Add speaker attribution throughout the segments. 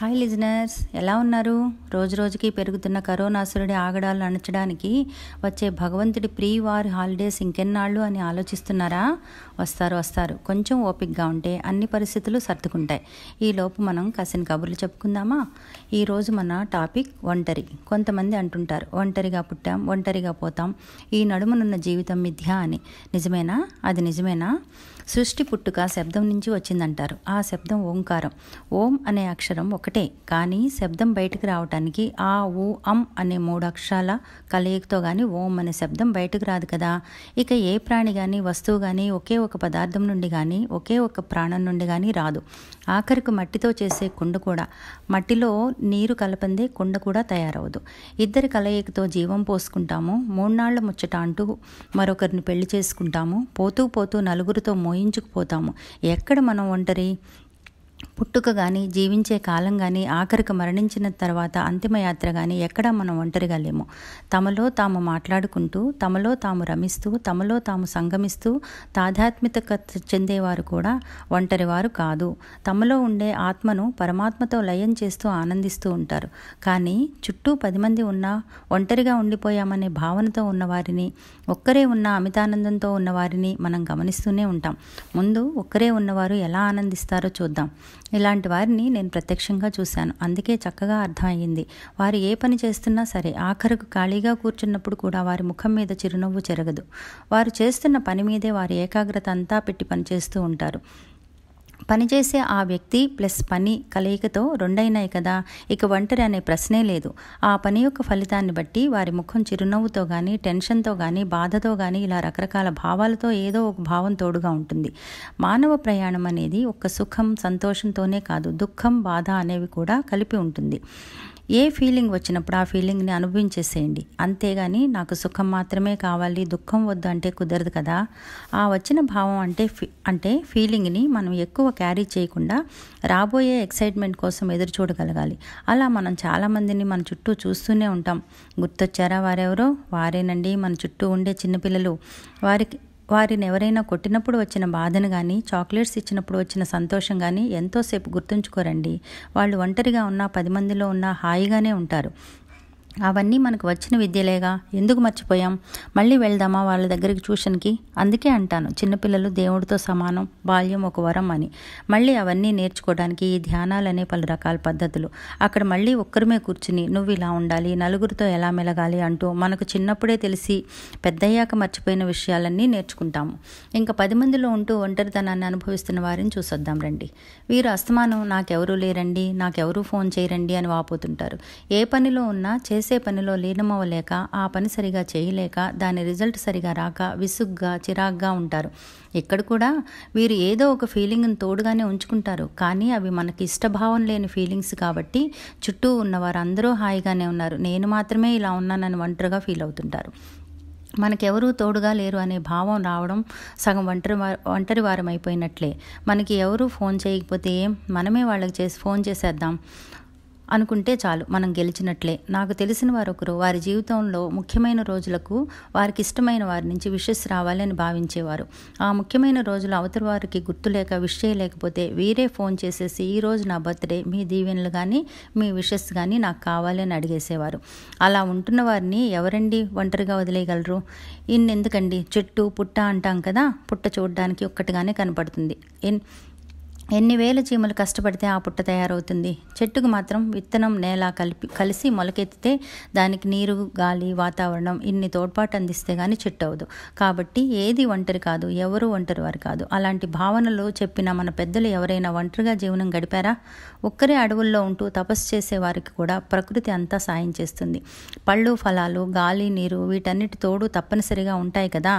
Speaker 1: hi listeners ఎలా ఉన్నారు రోజు రోజుకి పెరుగుతున్న కరోనాసురుడి ఆగడాలు అణచడానికి వచ్చే భగవంతుడి ప్రీ వార్ హాలిడేస్ ఇంకెన్నాళ్ళు అని ఆలోచిస్తున్నారా వస్తారు వస్తారు కొంచెం ఓపిక్గా ఉంటే అన్ని పరిస్థితులు సర్దుకుంటాయి ఈలోపు మనం కసిన కబుర్లు చెప్పుకుందామా ఈరోజు మన టాపిక్ ఒంటరి కొంతమంది అంటుంటారు ఒంటరిగా పుట్టాం ఒంటరిగా పోతాం ఈ నడుమనున్న జీవితం మిథ్యా అని నిజమేనా అది నిజమేనా సృష్టి పుట్టుక శబ్దం నుంచి వచ్చిందంటారు ఆ శబ్దం ఓంకారం ఓం అనే అక్షరం ఒకటే కానీ శబ్దం బయటకు రావటానికి ఆ ఊ అం అనే మూడు అక్షరాల కలయికతో కానీ ఓం అనే శబ్దం బయటకు రాదు కదా ఇక ఏ ప్రాణి కానీ వస్తువు కానీ ఒకే ఒక పదార్థం నుండి కానీ ఒకే ఒక ప్రాణం నుండి కానీ రాదు ఆఖరికి మట్టితో చేసే కుండ కూడా మట్టిలో నీరు కలపందే కుండ కూడా తయారవదు ఇద్దరి కలయికతో జీవం పోసుకుంటాము మూడు నాళ్ల ముచ్చట అంటూ మరొకరిని పెళ్లి చేసుకుంటాము పోతూ పోతూ నలుగురితో మోయి మోయించుకుపోతాము ఎక్కడ మనం ఒంటరి పుట్టుక కానీ జీవించే కాలం కానీ ఆఖరికి మరణించిన తర్వాత అంతిమయాత్ర కానీ ఎక్కడా మనం ఒంటరిగా లేము తమలో తాము మాట్లాడుకుంటూ తమలో తాము రమిస్తూ తమలో తాము సంగమిస్తూ తాధాత్మిక చెందేవారు కూడా ఒంటరివారు కాదు తమలో ఉండే ఆత్మను పరమాత్మతో లయం చేస్తూ ఆనందిస్తూ ఉంటారు కానీ చుట్టూ పది మంది ఉన్నా ఒంటరిగా ఉండిపోయామనే భావనతో ఉన్నవారిని ఒక్కరే ఉన్న అమితానందంతో ఉన్నవారిని మనం గమనిస్తూనే ఉంటాం ముందు ఒక్కరే ఉన్నవారు ఎలా ఆనందిస్తారో చూద్దాం ఇలాంటి వారిని నేను ప్రత్యక్షంగా చూశాను అందుకే చక్కగా అర్థమయ్యింది వారు ఏ పని చేస్తున్నా సరే ఆఖరుకు ఖాళీగా కూర్చున్నప్పుడు కూడా వారి ముఖం మీద చిరునవ్వు చెరగదు వారు చేస్తున్న పని మీదే వారి ఏకాగ్రత అంతా పెట్టి పనిచేస్తూ ఉంటారు పనిచేసే ఆ వ్యక్తి ప్లస్ పని కలయికతో రెండైనాయి కదా ఇక ఒంటరి అనే ప్రశ్నే లేదు ఆ పని యొక్క ఫలితాన్ని బట్టి వారి ముఖం చిరునవ్వుతో కానీ టెన్షన్తో కానీ బాధతో కానీ ఇలా రకరకాల భావాలతో ఏదో ఒక భావం తోడుగా ఉంటుంది మానవ ప్రయాణం అనేది ఒక్క సుఖం సంతోషంతోనే కాదు దుఃఖం బాధ అనేవి కూడా కలిపి ఉంటుంది ఏ ఫీలింగ్ వచ్చినప్పుడు ఆ ఫీలింగ్ని అనుభవించేసేయండి అంతేగాని నాకు సుఖం మాత్రమే కావాలి దుఃఖం వద్దు అంటే కుదరదు కదా ఆ వచ్చిన భావం అంటే అంటే ఫీలింగ్ని మనం ఎక్కువ క్యారీ చేయకుండా రాబోయే ఎక్సైట్మెంట్ కోసం ఎదురు చూడగలగాలి అలా మనం చాలామందిని మన చుట్టూ చూస్తూనే ఉంటాం గుర్తొచ్చారా వారెవరో వారేనండి మన చుట్టూ ఉండే చిన్నపిల్లలు వారికి వారిని ఎవరైనా కొట్టినప్పుడు వచ్చిన బాధను కానీ చాక్లెట్స్ ఇచ్చినప్పుడు వచ్చిన సంతోషం కానీ ఎంతోసేపు గుర్తుంచుకోరండి వాళ్ళు ఒంటరిగా ఉన్నా పది మందిలో ఉన్నా హాయిగానే ఉంటారు అవన్నీ మనకు వచ్చిన విద్యలేగా ఎందుకు మర్చిపోయాం మళ్ళీ వెళ్దామా వాళ్ళ దగ్గరికి ట్యూషన్కి అందుకే అంటాను చిన్నపిల్లలు దేవుడితో సమానం బాల్యం ఒక వరం అని మళ్ళీ అవన్నీ నేర్చుకోవడానికి ఈ ధ్యానాలనే పలు రకాల పద్ధతులు అక్కడ మళ్ళీ ఒక్కరిమే కూర్చుని నువ్వు ఇలా ఉండాలి నలుగురితో ఎలా మెలగాలి అంటూ మనకు చిన్నప్పుడే తెలిసి పెద్దయ్యాక మర్చిపోయిన విషయాలన్నీ నేర్చుకుంటాము ఇంకా పది మందిలో ఉంటూ ఒంటరితనాన్ని అనుభవిస్తున్న వారిని చూసొద్దాం రండి వీరు అస్తమానం నాకెవరూ లేరండి నాకెవరూ ఫోన్ చేయరండి అని వాపోతుంటారు ఏ పనిలో ఉన్నా చేసి చేసే పనిలో లీనమవ్వలేక ఆ పని సరిగా చేయలేక దాని రిజల్ట్ సరిగా రాక విసుగ్గా చిరాగ్గా ఉంటారు ఇక్కడ కూడా వీరు ఏదో ఒక ఫీలింగ్ని తోడుగానే ఉంచుకుంటారు కానీ అవి మనకి ఇష్టభావం లేని ఫీలింగ్స్ కాబట్టి చుట్టూ ఉన్నవారు అందరూ హాయిగానే ఉన్నారు నేను మాత్రమే ఇలా ఉన్నానని ఒంటరిగా ఫీల్ అవుతుంటారు మనకెవరూ తోడుగా లేరు అనే భావం రావడం సగం ఒంటరి ఒంటరి వారం అయిపోయినట్లే మనకి ఎవరూ ఫోన్ చేయకపోతే మనమే వాళ్ళకి చేసి ఫోన్ చేసేద్దాం అనుకుంటే చాలు మనం గెలిచినట్లే నాకు తెలిసిన వారొకరు వారి జీవితంలో ముఖ్యమైన రోజులకు వారికి ఇష్టమైన వారి నుంచి విషెస్ రావాలి అని భావించేవారు ఆ ముఖ్యమైన రోజులు అవతల వారికి గుర్తులేక విష్ చేయలేకపోతే వీరే ఫోన్ చేసేసి ఈ రోజు నా బర్త్డే మీ దీవెనలు కానీ మీ విషెస్ కానీ నాకు కావాలి అని అడిగేసేవారు అలా ఉంటున్న వారిని ఎవరండి ఒంటరిగా వదిలేయగలరు ఇన్నెందుకండి చెట్టు పుట్ట అంటాం కదా పుట్ట చూడడానికి ఒక్కటిగానే కనపడుతుంది ఎన్ ఎన్ని వేల చీమలు కష్టపడితే ఆ పుట్ట తయారవుతుంది చెట్టుకు మాత్రం విత్తనం నేల కలిపి కలిసి మొలకెత్తితే దానికి నీరు గాలి వాతావరణం ఇన్ని తోడ్పాటు అందిస్తే కానీ చెట్టు అవదు కాబట్టి ఏది ఒంటరి కాదు ఎవరు ఒంటరి వారు కాదు అలాంటి భావనలు చెప్పిన మన పెద్దలు ఎవరైనా ఒంటరిగా జీవనం గడిపారా ఒక్కరే అడవుల్లో ఉంటూ తపస్సు చేసే వారికి కూడా ప్రకృతి అంతా సాయం చేస్తుంది పళ్ళు ఫలాలు గాలి నీరు వీటన్నిటి తోడు తప్పనిసరిగా ఉంటాయి కదా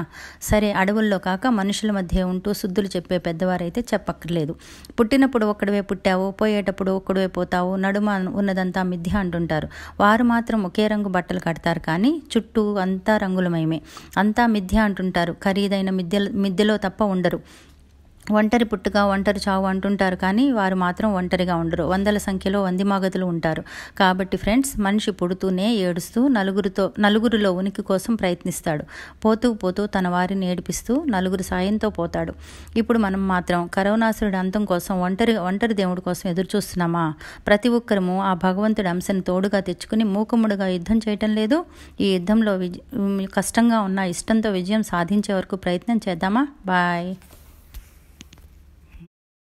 Speaker 1: సరే అడవుల్లో కాక మనుషుల మధ్య ఉంటూ శుద్ధులు చెప్పే పెద్దవారైతే చెప్పక్కర్లేదు పుట్టినప్పుడు ఒక్కడివే పుట్టావు పోయేటప్పుడు ఒక్కడివే పోతావు నడుమ ఉన్నదంతా మిథ్య అంటుంటారు వారు మాత్రం ఒకే రంగు బట్టలు కడతారు కానీ చుట్టూ అంతా రంగులమయమే అంతా మిథ్య అంటుంటారు ఖరీదైన మిథ్య మిథ్యలో తప్ప ఉండరు ఒంటరి పుట్టుగా ఒంటరి చావు అంటుంటారు కానీ వారు మాత్రం ఒంటరిగా ఉండరు వందల సంఖ్యలో వంది మాగతులు ఉంటారు కాబట్టి ఫ్రెండ్స్ మనిషి పుడుతూనే ఏడుస్తూ నలుగురితో నలుగురిలో ఉనికి కోసం ప్రయత్నిస్తాడు పోతూ పోతూ తన వారిని ఏడిపిస్తూ నలుగురు సాయంతో పోతాడు ఇప్పుడు మనం మాత్రం కరోనాసురుడి అంతం కోసం ఒంటరి ఒంటరి దేవుడి కోసం ఎదురు చూస్తున్నామా ప్రతి ఒక్కరము ఆ భగవంతుడి అంశం తోడుగా తెచ్చుకుని మూకుముడుగా యుద్ధం చేయటం లేదు ఈ యుద్ధంలో విజ కష్టంగా ఉన్న ఇష్టంతో విజయం సాధించే వరకు ప్రయత్నం చేద్దామా బాయ్